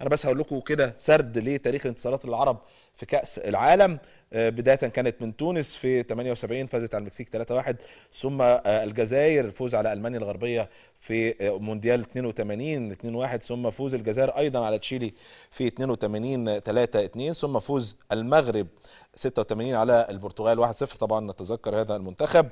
انا بس هقول لكم كده سرد لتاريخ انتصارات العرب في كاس العالم آه، بداية كانت من تونس في 78 فازت على المكسيك 3-1 ثم آه، الجزائر الفوز على ألمانيا الغربية في آه، مونديال 82 2-1 ثم فوز الجزائر أيضا على تشيلي في 82 3-2 ثم فوز المغرب 86 على البرتغال 1-0 طبعا نتذكر هذا المنتخب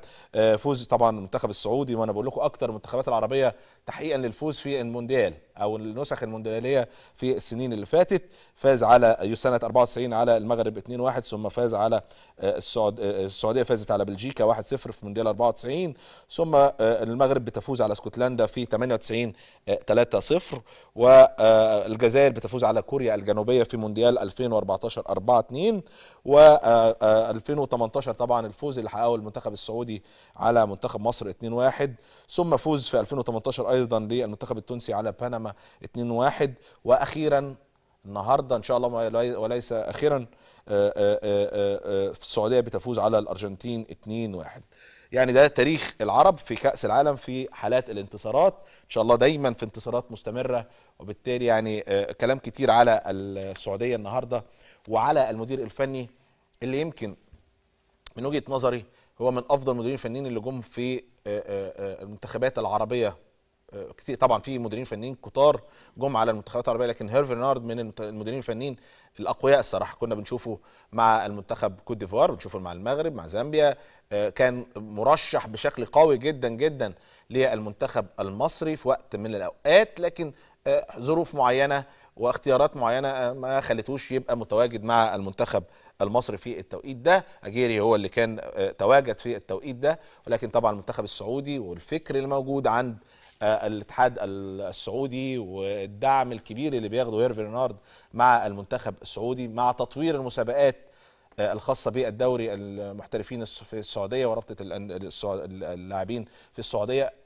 فوز طبعا المنتخب السعودي وانا بقول لكم اكثر المنتخبات العربيه تحقيقا للفوز في المونديال او النسخ الموندياليه في السنين اللي فاتت فاز على سنه 94 على المغرب 2-1 ثم فاز على آه، آه، آه، السعوديه فازت على بلجيكا 1-0 في مونديال 94 ثم المغرب بتفوز على اسكتلندا في 98 3-0 والجزائر بتفوز على كوريا الجنوبيه في مونديال 2014 4-2 و 2018 طبعا الفوز اللي حققه المنتخب السعودي على منتخب مصر 2-1 ثم فوز في 2018 ايضا للمنتخب التونسي على بنما 2-1 واخيرا النهارده ان شاء الله وليس اخيرا آه، آه، آه، في السعوديه بتفوز على الارجنتين 2-1 يعني ده تاريخ العرب في كاس العالم في حالات الانتصارات ان شاء الله دايما في انتصارات مستمره وبالتالي يعني كلام كتير على السعوديه النهارده وعلى المدير الفني اللي يمكن من وجهه نظري هو من افضل المديرين الفنيين اللي جم في المنتخبات العربيه آه، كتير طبعا في مديرين فنيين كتار جم على المنتخبات العربيه لكن هيرفرنارد من المديرين الفنيين الاقوياء الصراحه كنا بنشوفه مع المنتخب كوت ديفوار بنشوفه مع المغرب مع زامبيا آه، كان مرشح بشكل قوي جدا جدا للمنتخب المصري في وقت من الاوقات لكن آه، ظروف معينه واختيارات معينه ما خلتوش يبقى متواجد مع المنتخب المصري في التوقيت ده اجيري هو اللي كان تواجد في التوقيت ده ولكن طبعا المنتخب السعودي والفكر الموجود عند آه، الاتحاد السعودي والدعم الكبير اللي بياخده هيرفي رينارد مع المنتخب السعودي مع تطوير المسابقات آه، الخاصة بالدوري المحترفين في السعودية ورابطة اللاعبين في السعودية